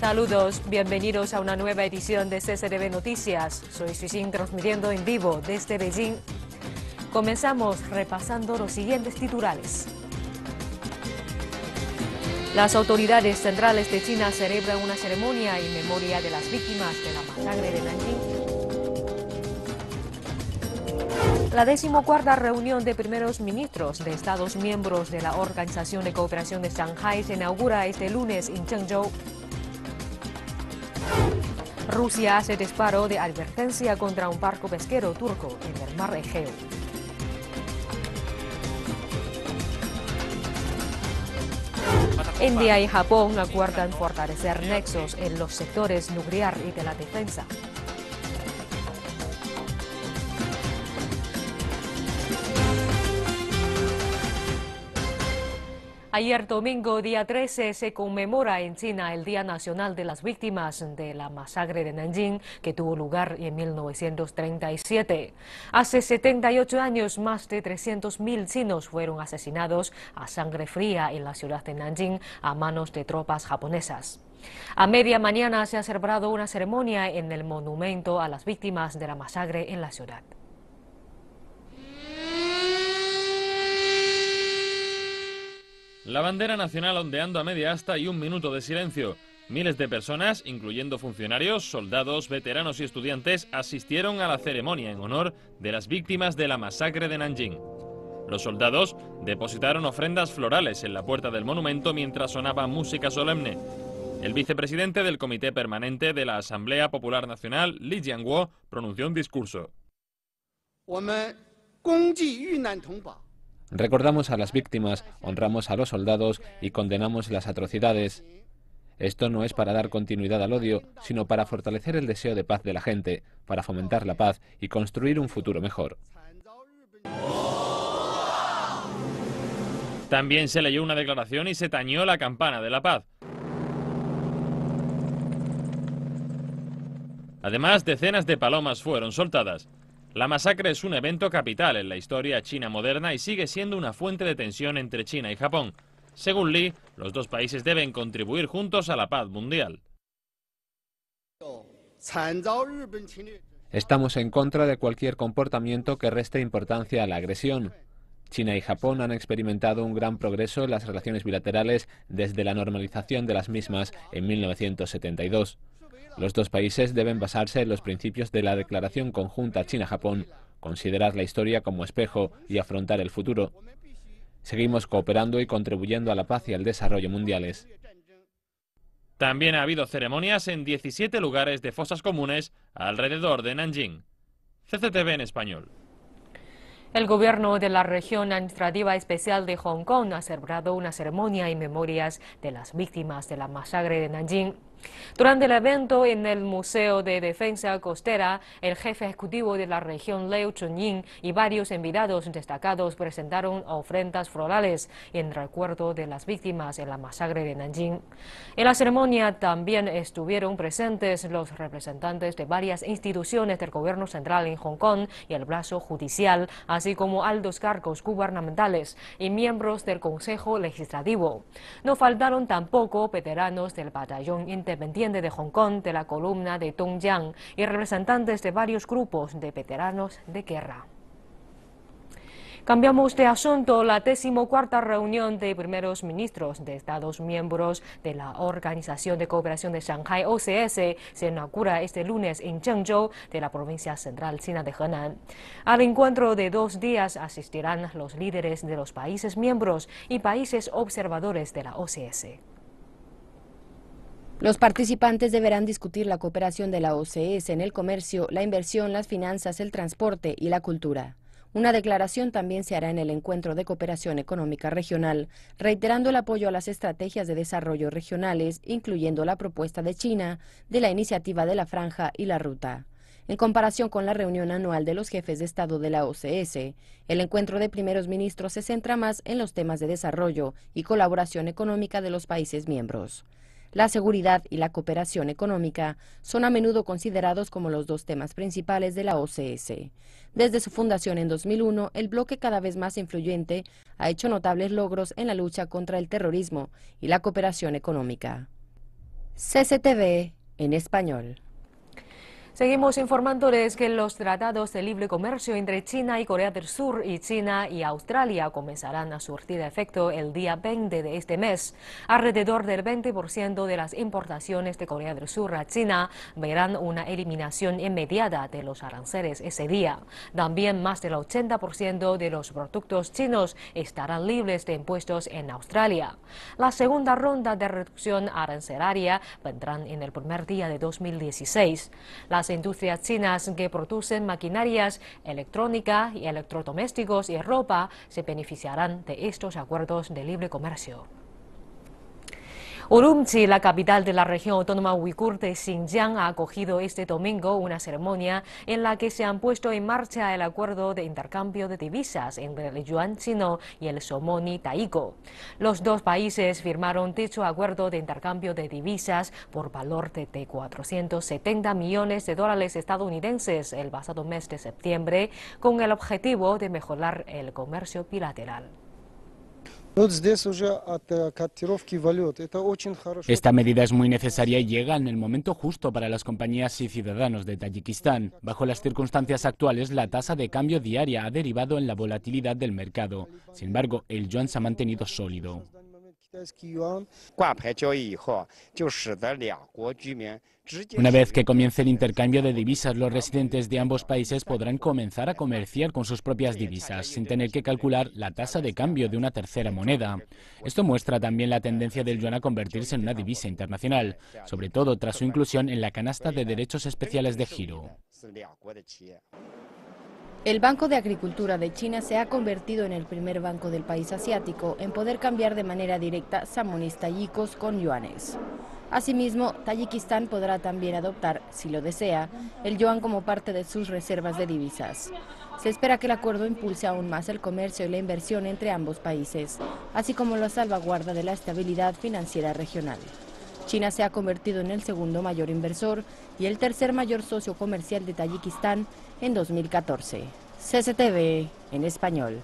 Saludos, bienvenidos a una nueva edición de CCTV Noticias. Soy Suisin transmitiendo en vivo desde Beijing. Comenzamos repasando los siguientes titulares. Las autoridades centrales de China celebran una ceremonia en memoria de las víctimas de la masacre de Nanjing. La decimocuarta reunión de primeros ministros de Estados miembros de la Organización de Cooperación de Shanghái se inaugura este lunes en Chengzhou. Rusia hace disparo de advertencia contra un barco pesquero turco en el mar Egeo. India y Japón acuerdan fortalecer nexos en los sectores nuclear y de la defensa. Ayer domingo día 13 se conmemora en China el Día Nacional de las Víctimas de la masacre de Nanjing que tuvo lugar en 1937. Hace 78 años más de 300.000 chinos fueron asesinados a sangre fría en la ciudad de Nanjing a manos de tropas japonesas. A media mañana se ha celebrado una ceremonia en el monumento a las víctimas de la masacre en la ciudad. La bandera nacional ondeando a media asta y un minuto de silencio. Miles de personas, incluyendo funcionarios, soldados, veteranos y estudiantes, asistieron a la ceremonia en honor de las víctimas de la masacre de Nanjing. Los soldados depositaron ofrendas florales en la puerta del monumento mientras sonaba música solemne. El vicepresidente del Comité Permanente de la Asamblea Popular Nacional, Li Jianguo, pronunció un discurso. Recordamos a las víctimas, honramos a los soldados y condenamos las atrocidades. Esto no es para dar continuidad al odio, sino para fortalecer el deseo de paz de la gente, para fomentar la paz y construir un futuro mejor. También se leyó una declaración y se tañó la campana de la paz. Además, decenas de palomas fueron soltadas. La masacre es un evento capital en la historia china moderna y sigue siendo una fuente de tensión entre China y Japón. Según Lee, los dos países deben contribuir juntos a la paz mundial. Estamos en contra de cualquier comportamiento que reste importancia a la agresión. China y Japón han experimentado un gran progreso en las relaciones bilaterales desde la normalización de las mismas en 1972. Los dos países deben basarse en los principios de la Declaración Conjunta China-Japón, considerar la historia como espejo y afrontar el futuro. Seguimos cooperando y contribuyendo a la paz y al desarrollo mundiales. También ha habido ceremonias en 17 lugares de fosas comunes alrededor de Nanjing. CCTV en español. El gobierno de la región administrativa especial de Hong Kong ha celebrado una ceremonia en memorias de las víctimas de la masacre de Nanjing durante el evento en el Museo de Defensa Costera, el jefe ejecutivo de la región Leo Chunying y varios invitados destacados presentaron ofrendas florales en recuerdo de las víctimas en la masacre de Nanjing. En la ceremonia también estuvieron presentes los representantes de varias instituciones del gobierno central en Hong Kong y el brazo judicial, así como altos cargos gubernamentales y miembros del Consejo Legislativo. No faltaron tampoco veteranos del batallón internacional Independiente de Hong Kong, de la columna de Yang y representantes de varios grupos de veteranos de guerra. Cambiamos de asunto. La decimocuarta reunión de primeros ministros de Estados miembros de la Organización de Cooperación de Shanghai OCS, se inaugura este lunes en Zhengzhou, de la provincia central china de Henan. Al encuentro de dos días asistirán los líderes de los países miembros y países observadores de la OCS. Los participantes deberán discutir la cooperación de la OCS en el comercio, la inversión, las finanzas, el transporte y la cultura. Una declaración también se hará en el Encuentro de Cooperación Económica Regional, reiterando el apoyo a las estrategias de desarrollo regionales, incluyendo la propuesta de China, de la iniciativa de la franja y la ruta. En comparación con la reunión anual de los jefes de Estado de la OCS, el encuentro de primeros ministros se centra más en los temas de desarrollo y colaboración económica de los países miembros. La seguridad y la cooperación económica son a menudo considerados como los dos temas principales de la OCS. Desde su fundación en 2001, el bloque cada vez más influyente ha hecho notables logros en la lucha contra el terrorismo y la cooperación económica. CCTV en español. Seguimos informándoles que los tratados de libre comercio entre China y Corea del Sur y China y Australia comenzarán a surtir efecto el día 20 de este mes. Alrededor del 20% de las importaciones de Corea del Sur a China verán una eliminación inmediata de los aranceles ese día. También más del 80% de los productos chinos estarán libres de impuestos en Australia. La segunda ronda de reducción arancelaria vendrán en el primer día de 2016. Las industrias chinas que producen maquinarias electrónica y electrodomésticos y ropa se beneficiarán de estos acuerdos de libre comercio. Urumqi, la capital de la región autónoma uigur de Xinjiang, ha acogido este domingo una ceremonia en la que se han puesto en marcha el acuerdo de intercambio de divisas entre el yuan chino y el somoni taiko. Los dos países firmaron dicho acuerdo de intercambio de divisas por valor de 470 millones de dólares estadounidenses el pasado mes de septiembre, con el objetivo de mejorar el comercio bilateral. Э, Esta medida es muy necesaria y llega en el momento justo para las compañías y ciudadanos de Tayikistán. Bajo las circunstancias actuales, la tasa de cambio diaria ha derivado en la volatilidad del mercado. Sin embargo, el yuan se ha mantenido sólido. Una vez que comience el intercambio de divisas, los residentes de ambos países podrán comenzar a comerciar con sus propias divisas, sin tener que calcular la tasa de cambio de una tercera moneda. Esto muestra también la tendencia del yuan a convertirse en una divisa internacional, sobre todo tras su inclusión en la canasta de derechos especiales de giro. El Banco de Agricultura de China se ha convertido en el primer banco del país asiático en poder cambiar de manera directa samonis-tayicos con yuanes. Asimismo, Tayikistán podrá también adoptar, si lo desea, el yuan como parte de sus reservas de divisas. Se espera que el acuerdo impulse aún más el comercio y la inversión entre ambos países, así como la salvaguarda de la estabilidad financiera regional. China se ha convertido en el segundo mayor inversor y el tercer mayor socio comercial de Tayikistán en 2014. CCTV en español.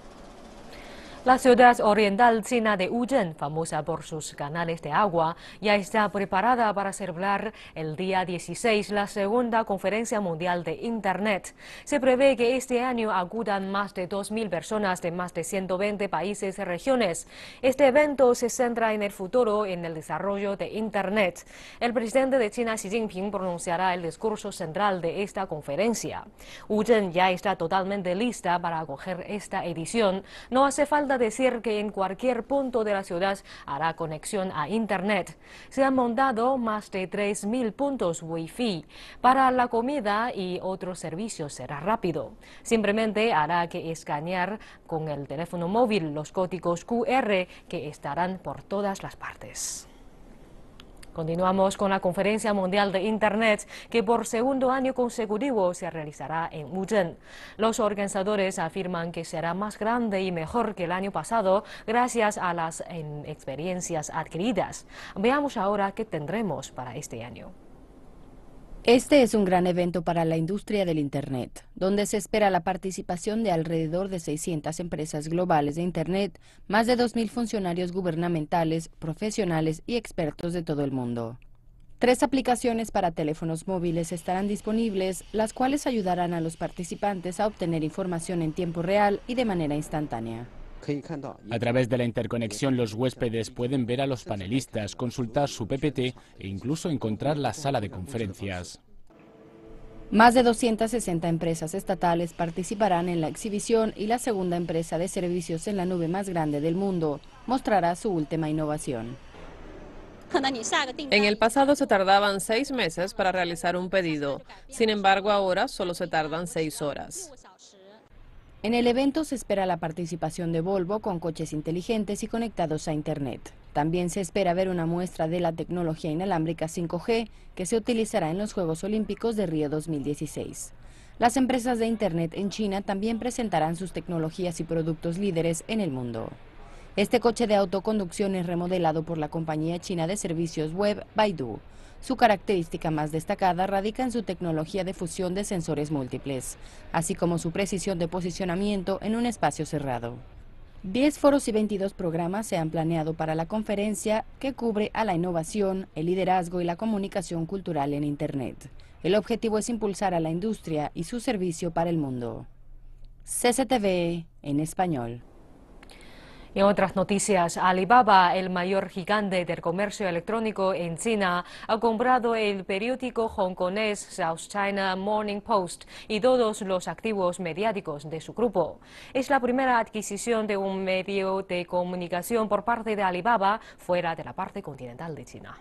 La ciudad oriental china de Uyen, famosa por sus canales de agua, ya está preparada para celebrar el día 16 la segunda conferencia mundial de Internet. Se prevé que este año acudan más de 2.000 personas de más de 120 países y regiones. Este evento se centra en el futuro en el desarrollo de Internet. El presidente de China, Xi Jinping, pronunciará el discurso central de esta conferencia. Uyen ya está totalmente lista para acoger esta edición. No hace falta decir que en cualquier punto de la ciudad hará conexión a Internet. Se han montado más de 3.000 puntos Wi-Fi. Para la comida y otros servicios será rápido. Simplemente hará que escanear con el teléfono móvil los códigos QR que estarán por todas las partes. Continuamos con la Conferencia Mundial de Internet, que por segundo año consecutivo se realizará en Wuzhen. Los organizadores afirman que será más grande y mejor que el año pasado gracias a las experiencias adquiridas. Veamos ahora qué tendremos para este año. Este es un gran evento para la industria del Internet, donde se espera la participación de alrededor de 600 empresas globales de Internet, más de 2.000 funcionarios gubernamentales, profesionales y expertos de todo el mundo. Tres aplicaciones para teléfonos móviles estarán disponibles, las cuales ayudarán a los participantes a obtener información en tiempo real y de manera instantánea. A través de la interconexión los huéspedes pueden ver a los panelistas, consultar su PPT e incluso encontrar la sala de conferencias. Más de 260 empresas estatales participarán en la exhibición y la segunda empresa de servicios en la nube más grande del mundo mostrará su última innovación. En el pasado se tardaban seis meses para realizar un pedido, sin embargo ahora solo se tardan seis horas. En el evento se espera la participación de Volvo con coches inteligentes y conectados a Internet. También se espera ver una muestra de la tecnología inalámbrica 5G que se utilizará en los Juegos Olímpicos de Río 2016. Las empresas de Internet en China también presentarán sus tecnologías y productos líderes en el mundo. Este coche de autoconducción es remodelado por la compañía china de servicios web Baidu. Su característica más destacada radica en su tecnología de fusión de sensores múltiples, así como su precisión de posicionamiento en un espacio cerrado. 10 foros y 22 programas se han planeado para la conferencia que cubre a la innovación, el liderazgo y la comunicación cultural en Internet. El objetivo es impulsar a la industria y su servicio para el mundo. CCTV en español. En otras noticias, Alibaba, el mayor gigante del comercio electrónico en China, ha comprado el periódico hongkonés South China Morning Post y todos los activos mediáticos de su grupo. Es la primera adquisición de un medio de comunicación por parte de Alibaba fuera de la parte continental de China.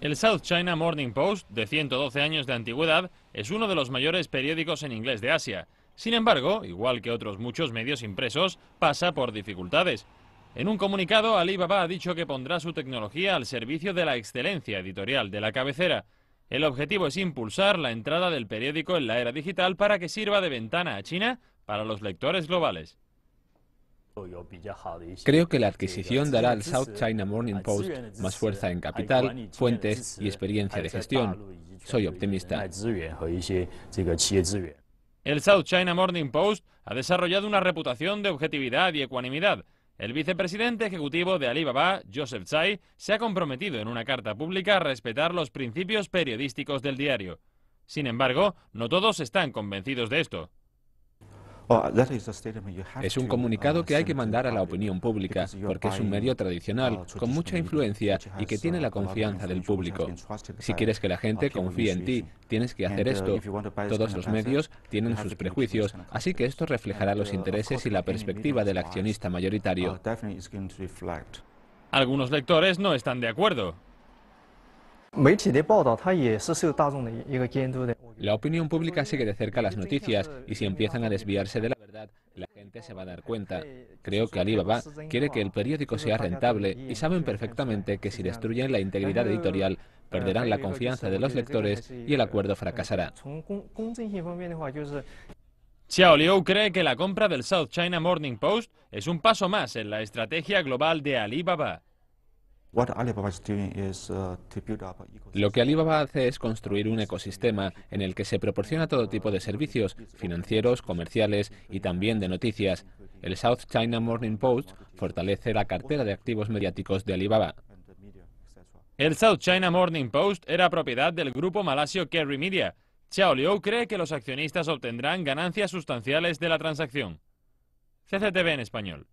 El South China Morning Post, de 112 años de antigüedad, es uno de los mayores periódicos en inglés de Asia sin embargo, igual que otros muchos medios impresos, pasa por dificultades. En un comunicado, Alibaba ha dicho que pondrá su tecnología al servicio de la excelencia editorial de la cabecera. El objetivo es impulsar la entrada del periódico en la era digital para que sirva de ventana a China para los lectores globales. Creo que la adquisición dará al South China Morning Post más fuerza en capital, fuentes y experiencia de gestión. Soy optimista. El South China Morning Post ha desarrollado una reputación de objetividad y ecuanimidad. El vicepresidente ejecutivo de Alibaba, Joseph Tsai, se ha comprometido en una carta pública a respetar los principios periodísticos del diario. Sin embargo, no todos están convencidos de esto. Oh, es un comunicado uh, que hay que mandar a la opinión pública, porque es un medio tradicional, uh, con mucha influencia y que tiene uh, la confianza del público. Si quieres que la gente confíe en ti, tienes que hacer esto. Todos los medios tienen sus prejuicios, así que esto reflejará los intereses y la perspectiva del accionista mayoritario. Algunos lectores no están de acuerdo. La opinión pública sigue de cerca las noticias y si empiezan a desviarse de la verdad, la gente se va a dar cuenta. Creo que Alibaba quiere que el periódico sea rentable y saben perfectamente que si destruyen la integridad editorial, perderán la confianza de los lectores y el acuerdo fracasará. Xiao Liu cree que la compra del South China Morning Post es un paso más en la estrategia global de Alibaba. Uh, Lo que Alibaba hace es construir un ecosistema en el que se proporciona todo tipo de servicios financieros, comerciales y también de noticias. El South China Morning Post fortalece la cartera de activos mediáticos de Alibaba. El South China Morning Post era propiedad del grupo malasio Kerry Media. Chao Liu cree que los accionistas obtendrán ganancias sustanciales de la transacción. CCTV en español.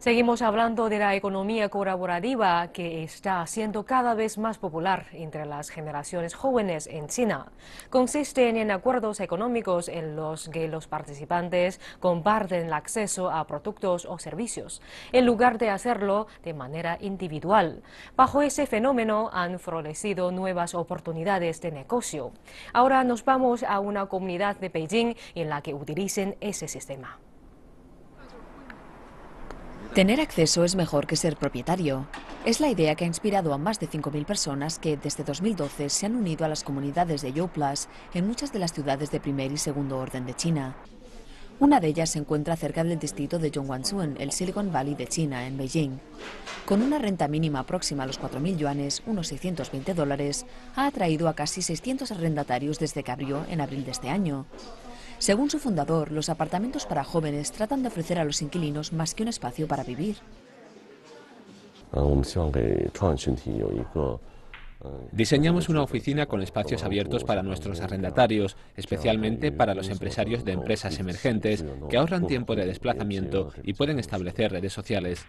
Seguimos hablando de la economía colaborativa que está siendo cada vez más popular entre las generaciones jóvenes en China. Consisten en acuerdos económicos en los que los participantes comparten el acceso a productos o servicios, en lugar de hacerlo de manera individual. Bajo ese fenómeno han florecido nuevas oportunidades de negocio. Ahora nos vamos a una comunidad de Beijing en la que utilicen ese sistema. Tener acceso es mejor que ser propietario. Es la idea que ha inspirado a más de 5.000 personas que desde 2012 se han unido a las comunidades de Youplus en muchas de las ciudades de primer y segundo orden de China. Una de ellas se encuentra cerca del distrito de Zhongguancun, el Silicon Valley de China, en Beijing. Con una renta mínima próxima a los 4.000 yuanes, unos 620 dólares, ha atraído a casi 600 arrendatarios desde que abrió en abril de este año. Según su fundador, los apartamentos para jóvenes tratan de ofrecer a los inquilinos más que un espacio para vivir. Ah, eh, Diseñamos una oficina con espacios abiertos para nuestros arrendatarios, especialmente para los empresarios de empresas emergentes que ahorran tiempo de desplazamiento y pueden establecer redes sociales.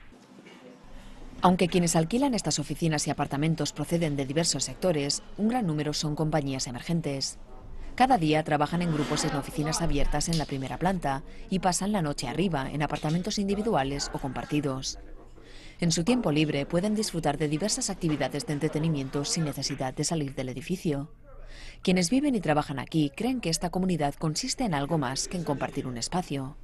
Aunque quienes alquilan estas oficinas y apartamentos proceden de diversos sectores, un gran número son compañías emergentes. Cada día trabajan en grupos en oficinas abiertas en la primera planta y pasan la noche arriba en apartamentos individuales o compartidos. En su tiempo libre pueden disfrutar de diversas actividades de entretenimiento sin necesidad de salir del edificio. Quienes viven y trabajan aquí creen que esta comunidad consiste en algo más que en compartir un espacio.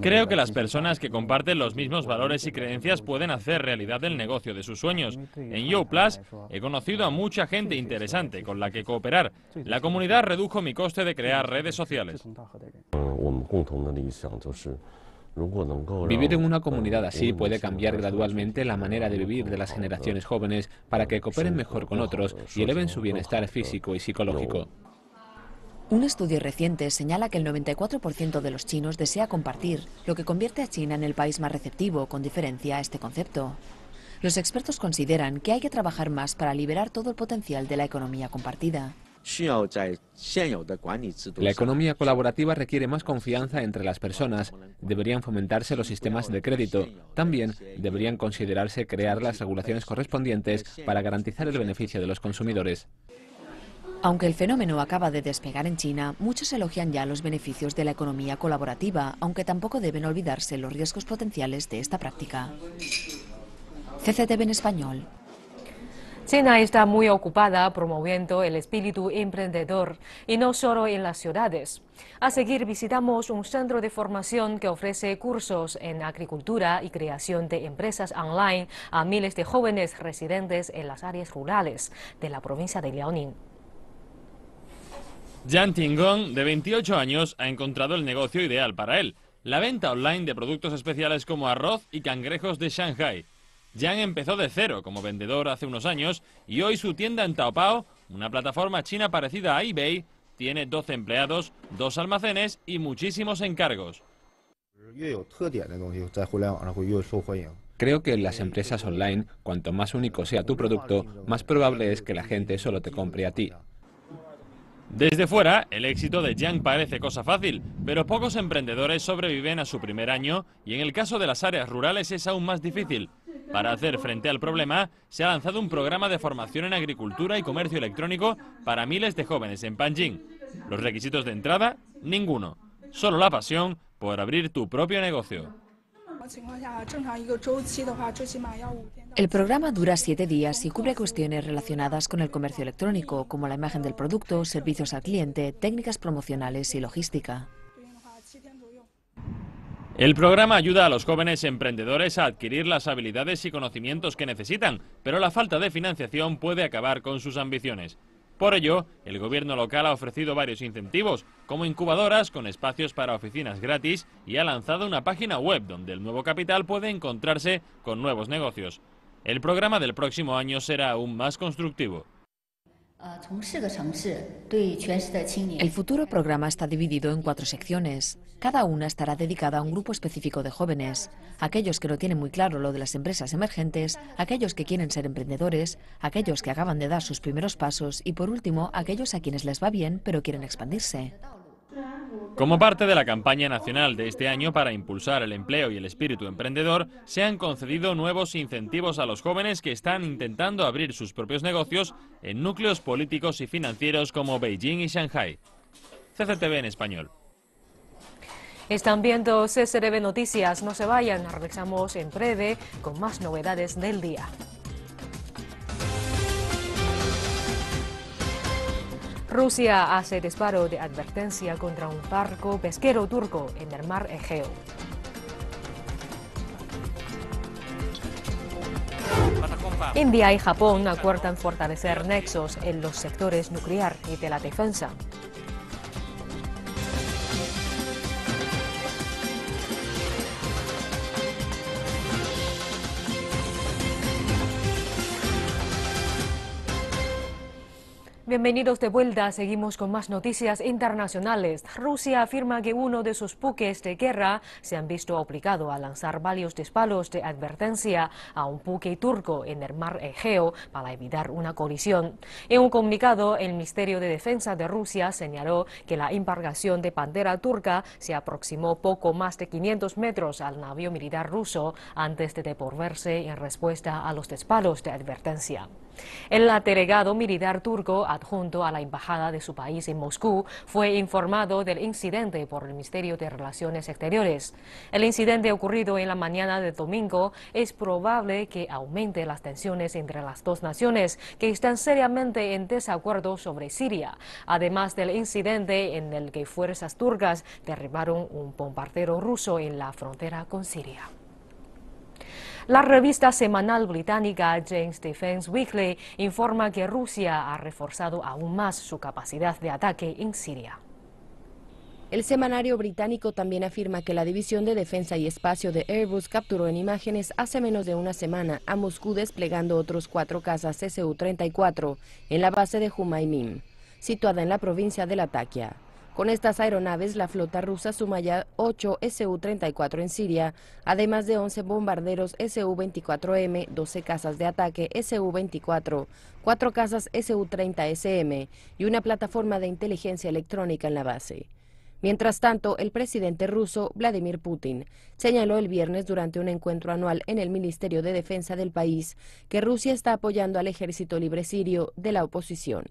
Creo que las personas que comparten los mismos valores y creencias pueden hacer realidad el negocio de sus sueños. En Yo he conocido a mucha gente interesante con la que cooperar. La comunidad redujo mi coste de crear redes sociales. Vivir en una comunidad así puede cambiar gradualmente la manera de vivir de las generaciones jóvenes para que cooperen mejor con otros y eleven su bienestar físico y psicológico. Un estudio reciente señala que el 94% de los chinos desea compartir, lo que convierte a China en el país más receptivo con diferencia a este concepto. Los expertos consideran que hay que trabajar más para liberar todo el potencial de la economía compartida. La economía colaborativa requiere más confianza entre las personas. Deberían fomentarse los sistemas de crédito. También deberían considerarse crear las regulaciones correspondientes para garantizar el beneficio de los consumidores. Aunque el fenómeno acaba de despegar en China, muchos elogian ya los beneficios de la economía colaborativa, aunque tampoco deben olvidarse los riesgos potenciales de esta práctica. CCTV en español. China está muy ocupada promoviendo el espíritu emprendedor y no solo en las ciudades. A seguir visitamos un centro de formación que ofrece cursos en agricultura y creación de empresas online a miles de jóvenes residentes en las áreas rurales de la provincia de Liaoning. Jan Tingong, de 28 años, ha encontrado el negocio ideal para él, la venta online de productos especiales como arroz y cangrejos de Shanghai. Jan empezó de cero como vendedor hace unos años y hoy su tienda en Taobao, una plataforma china parecida a eBay, tiene 12 empleados, dos almacenes y muchísimos encargos. Creo que en las empresas online, cuanto más único sea tu producto, más probable es que la gente solo te compre a ti. Desde fuera, el éxito de Jiang parece cosa fácil, pero pocos emprendedores sobreviven a su primer año y en el caso de las áreas rurales es aún más difícil. Para hacer frente al problema, se ha lanzado un programa de formación en agricultura y comercio electrónico para miles de jóvenes en Panjin. Los requisitos de entrada, ninguno. Solo la pasión por abrir tu propio negocio. El programa dura siete días y cubre cuestiones relacionadas con el comercio electrónico, como la imagen del producto, servicios al cliente, técnicas promocionales y logística. El programa ayuda a los jóvenes emprendedores a adquirir las habilidades y conocimientos que necesitan, pero la falta de financiación puede acabar con sus ambiciones. Por ello, el gobierno local ha ofrecido varios incentivos, como incubadoras con espacios para oficinas gratis y ha lanzado una página web donde el nuevo capital puede encontrarse con nuevos negocios. El programa del próximo año será aún más constructivo. Ah, El futuro programa está dividido en cuatro secciones. Cada una estará dedicada a un grupo específico de jóvenes. Aquellos que no tienen muy claro lo de las empresas emergentes, aquellos que quieren ser emprendedores, aquellos que acaban de dar sus primeros pasos y por último aquellos a quienes les va bien pero quieren expandirse. Como parte de la campaña nacional de este año para impulsar el empleo y el espíritu emprendedor, se han concedido nuevos incentivos a los jóvenes que están intentando abrir sus propios negocios en núcleos políticos y financieros como Beijing y Shanghai. CCTV en español. Están viendo CSRB Noticias, no se vayan, regresamos en breve con más novedades del día. Rusia hace disparo de advertencia contra un barco pesquero turco en el mar Egeo. India y Japón acuerdan fortalecer nexos en los sectores nuclear y de la defensa. Bienvenidos de vuelta, seguimos con más noticias internacionales. Rusia afirma que uno de sus buques de guerra se han visto obligado a lanzar varios despalos de advertencia a un buque turco en el mar Egeo para evitar una colisión. En un comunicado, el Ministerio de Defensa de Rusia señaló que la embargación de bandera turca se aproximó poco más de 500 metros al navío militar ruso antes de deporverse en respuesta a los despalos de advertencia. El delegado militar turco adjunto a la embajada de su país en Moscú fue informado del incidente por el Ministerio de Relaciones Exteriores. El incidente ocurrido en la mañana de domingo es probable que aumente las tensiones entre las dos naciones que están seriamente en desacuerdo sobre Siria, además del incidente en el que fuerzas turcas derribaron un bombardero ruso en la frontera con Siria. La revista semanal británica James Defense Weekly informa que Rusia ha reforzado aún más su capacidad de ataque en Siria. El semanario británico también afirma que la División de Defensa y Espacio de Airbus capturó en imágenes hace menos de una semana a Moscú desplegando otros cuatro casas su 34 en la base de Humaymim, situada en la provincia de Latakia. Con estas aeronaves, la flota rusa suma ya 8 Su-34 en Siria, además de 11 bombarderos Su-24M, 12 casas de ataque Su-24, 4 casas Su-30SM y una plataforma de inteligencia electrónica en la base. Mientras tanto, el presidente ruso, Vladimir Putin, señaló el viernes durante un encuentro anual en el Ministerio de Defensa del país que Rusia está apoyando al ejército libre sirio de la oposición.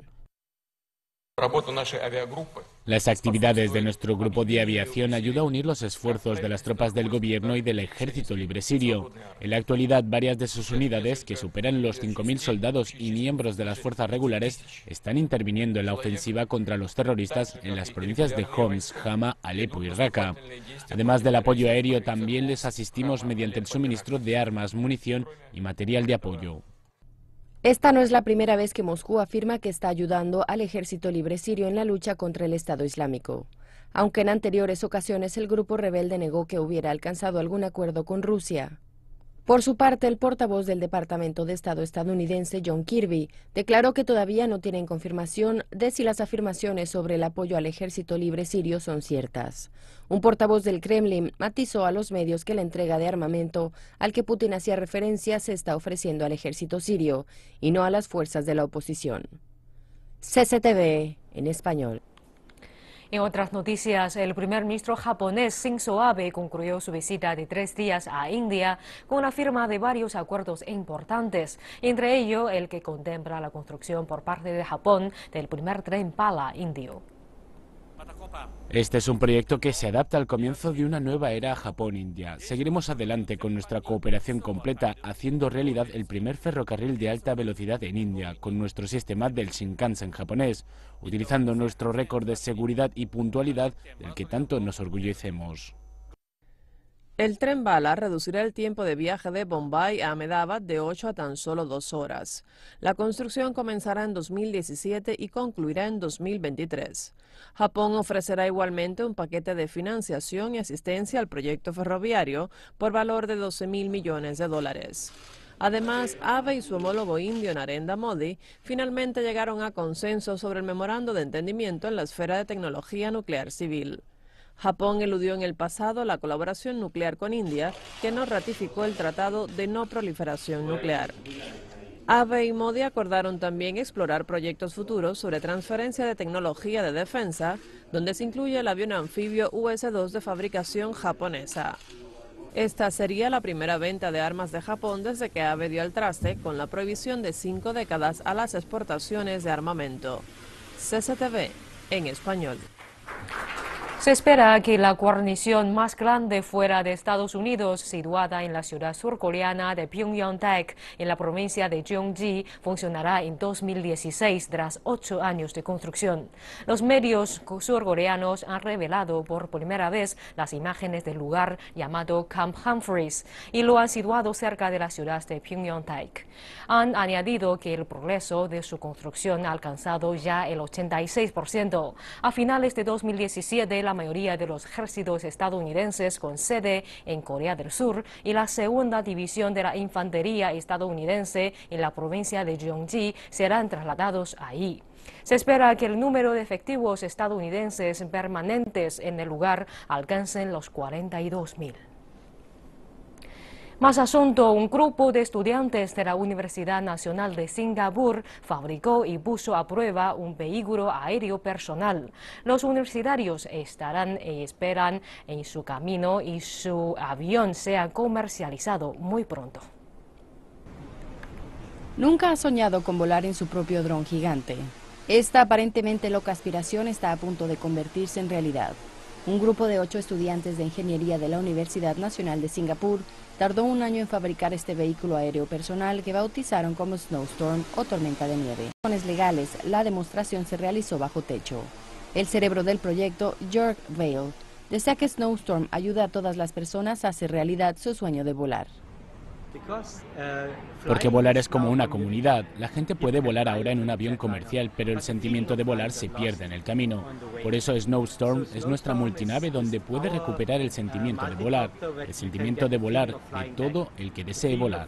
Las actividades de nuestro grupo de aviación ayudan a unir los esfuerzos de las tropas del gobierno y del ejército libre sirio. En la actualidad, varias de sus unidades, que superan los 5.000 soldados y miembros de las fuerzas regulares, están interviniendo en la ofensiva contra los terroristas en las provincias de Homs, Hama, Alepo y Raqqa. Además del apoyo aéreo, también les asistimos mediante el suministro de armas, munición y material de apoyo. Esta no es la primera vez que Moscú afirma que está ayudando al ejército libre sirio en la lucha contra el Estado Islámico. Aunque en anteriores ocasiones el grupo rebelde negó que hubiera alcanzado algún acuerdo con Rusia. Por su parte, el portavoz del Departamento de Estado estadounidense, John Kirby, declaró que todavía no tienen confirmación de si las afirmaciones sobre el apoyo al ejército libre sirio son ciertas. Un portavoz del Kremlin matizó a los medios que la entrega de armamento al que Putin hacía referencia se está ofreciendo al ejército sirio y no a las fuerzas de la oposición. CCTV en español. En otras noticias, el primer ministro japonés Shinzo Abe concluyó su visita de tres días a India con la firma de varios acuerdos importantes, entre ellos el que contempla la construcción por parte de Japón del primer tren pala indio. Este es un proyecto que se adapta al comienzo de una nueva era Japón-India. Seguiremos adelante con nuestra cooperación completa, haciendo realidad el primer ferrocarril de alta velocidad en India, con nuestro sistema del Shinkansen japonés, utilizando nuestro récord de seguridad y puntualidad del que tanto nos orgullecemos. El tren bala reducirá el tiempo de viaje de Bombay a Ahmedabad de 8 a tan solo 2 horas. La construcción comenzará en 2017 y concluirá en 2023. Japón ofrecerá igualmente un paquete de financiación y asistencia al proyecto ferroviario por valor de 12 mil millones de dólares. Además, Abe y su homólogo indio Narendra Modi finalmente llegaron a consenso sobre el memorando de entendimiento en la esfera de tecnología nuclear civil. Japón eludió en el pasado la colaboración nuclear con India, que no ratificó el Tratado de No Proliferación Nuclear. Abe y Modi acordaron también explorar proyectos futuros sobre transferencia de tecnología de defensa, donde se incluye el avión anfibio US-2 de fabricación japonesa. Esta sería la primera venta de armas de Japón desde que Abe dio al traste con la prohibición de cinco décadas a las exportaciones de armamento. CCTV en español. Se espera que la guarnición más grande fuera de Estados Unidos, situada en la ciudad surcoreana de Pyongyang-taek, en la provincia de Gyeonggi, funcionará en 2016 tras ocho años de construcción. Los medios surcoreanos han revelado por primera vez las imágenes del lugar llamado Camp Humphreys y lo han situado cerca de la ciudad de Pyongyang-taek. Han añadido que el progreso de su construcción ha alcanzado ya el 86%. A finales de 2017, la mayoría de los ejércitos estadounidenses con sede en Corea del Sur y la segunda división de la infantería estadounidense en la provincia de Gyeonggi serán trasladados ahí. Se espera que el número de efectivos estadounidenses permanentes en el lugar alcancen los 42 mil. Más asunto, un grupo de estudiantes de la Universidad Nacional de Singapur fabricó y puso a prueba un vehículo aéreo personal. Los universitarios estarán y eh, esperan en su camino y su avión sea comercializado muy pronto. Nunca ha soñado con volar en su propio dron gigante. Esta aparentemente loca aspiración está a punto de convertirse en realidad. Un grupo de ocho estudiantes de ingeniería de la Universidad Nacional de Singapur tardó un año en fabricar este vehículo aéreo personal que bautizaron como Snowstorm o Tormenta de Nieve. Con legales, la demostración se realizó bajo techo. El cerebro del proyecto, York Vale, desea que Snowstorm ayude a todas las personas a hacer realidad su sueño de volar. Porque volar es como una comunidad. La gente puede volar ahora en un avión comercial, pero el sentimiento de volar se pierde en el camino. Por eso Snowstorm es nuestra multinave donde puede recuperar el sentimiento de volar, el sentimiento de volar de todo el que desee volar.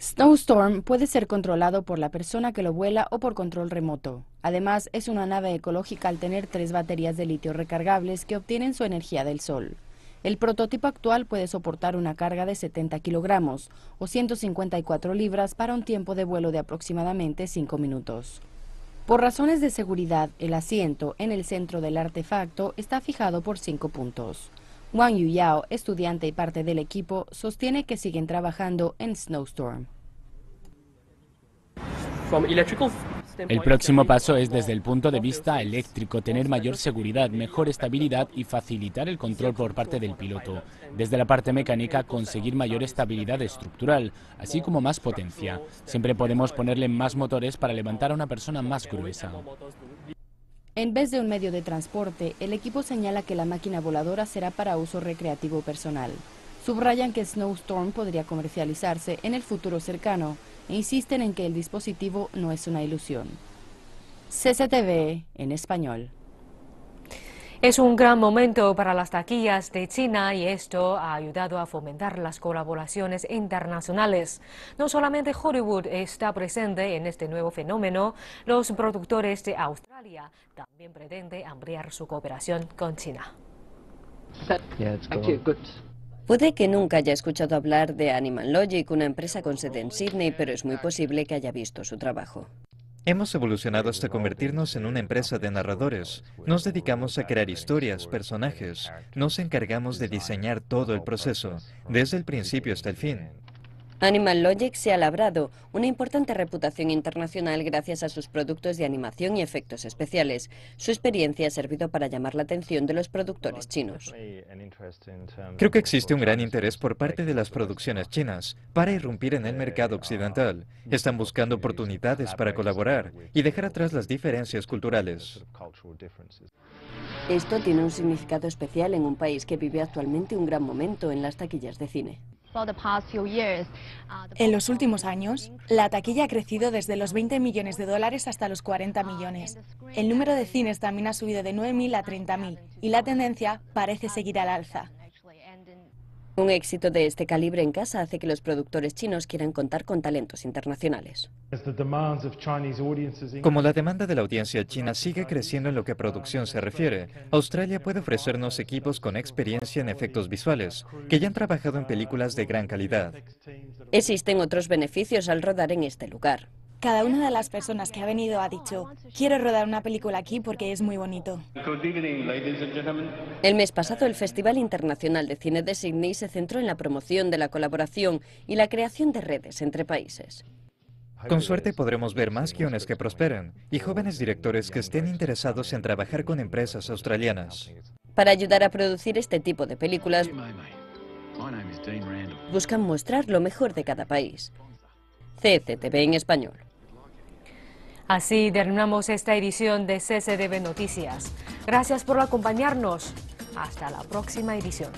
Snowstorm puede ser controlado por la persona que lo vuela o por control remoto. Además, es una nave ecológica al tener tres baterías de litio recargables que obtienen su energía del sol. El prototipo actual puede soportar una carga de 70 kilogramos o 154 libras para un tiempo de vuelo de aproximadamente 5 minutos. Por razones de seguridad, el asiento en el centro del artefacto está fijado por 5 puntos. Wang Yuyao, estudiante y parte del equipo, sostiene que siguen trabajando en Snowstorm. El próximo paso es desde el punto de vista eléctrico, tener mayor seguridad, mejor estabilidad y facilitar el control por parte del piloto. Desde la parte mecánica, conseguir mayor estabilidad estructural, así como más potencia. Siempre podemos ponerle más motores para levantar a una persona más gruesa. En vez de un medio de transporte, el equipo señala que la máquina voladora será para uso recreativo personal. Subrayan que Snowstorm podría comercializarse en el futuro cercano insisten en que el dispositivo no es una ilusión. CCTV en español. Es un gran momento para las taquillas de China y esto ha ayudado a fomentar las colaboraciones internacionales. No solamente Hollywood está presente en este nuevo fenómeno, los productores de Australia también pretenden ampliar su cooperación con China. Puede que nunca haya escuchado hablar de Animal Logic, una empresa con sede en Sydney, pero es muy posible que haya visto su trabajo. Hemos evolucionado hasta convertirnos en una empresa de narradores. Nos dedicamos a crear historias, personajes. Nos encargamos de diseñar todo el proceso, desde el principio hasta el fin. Animal Logic se ha labrado una importante reputación internacional gracias a sus productos de animación y efectos especiales. Su experiencia ha servido para llamar la atención de los productores chinos. Creo que existe un gran interés por parte de las producciones chinas para irrumpir en el mercado occidental. Están buscando oportunidades para colaborar y dejar atrás las diferencias culturales. Esto tiene un significado especial en un país que vive actualmente un gran momento en las taquillas de cine. Uh, en los últimos años, la taquilla ha crecido desde los 20 millones de dólares hasta los 40 uh, millones. El número de cines también ha subido de 9.000 a 30.000 y la tendencia parece seguir al alza. Un éxito de este calibre en casa hace que los productores chinos quieran contar con talentos internacionales. Como la demanda de la audiencia china sigue creciendo en lo que a producción se refiere, Australia puede ofrecernos equipos con experiencia en efectos visuales, que ya han trabajado en películas de gran calidad. Existen otros beneficios al rodar en este lugar. Cada una de las personas que ha venido ha dicho, quiero rodar una película aquí porque es muy bonito. El mes pasado el Festival Internacional de Cine de Sydney se centró en la promoción de la colaboración y la creación de redes entre países. Con suerte podremos ver más guiones que prosperen y jóvenes directores que estén interesados en trabajar con empresas australianas. Para ayudar a producir este tipo de películas, buscan mostrar lo mejor de cada país. CCTV en español. Así terminamos esta edición de CCDB Noticias. Gracias por acompañarnos. Hasta la próxima edición.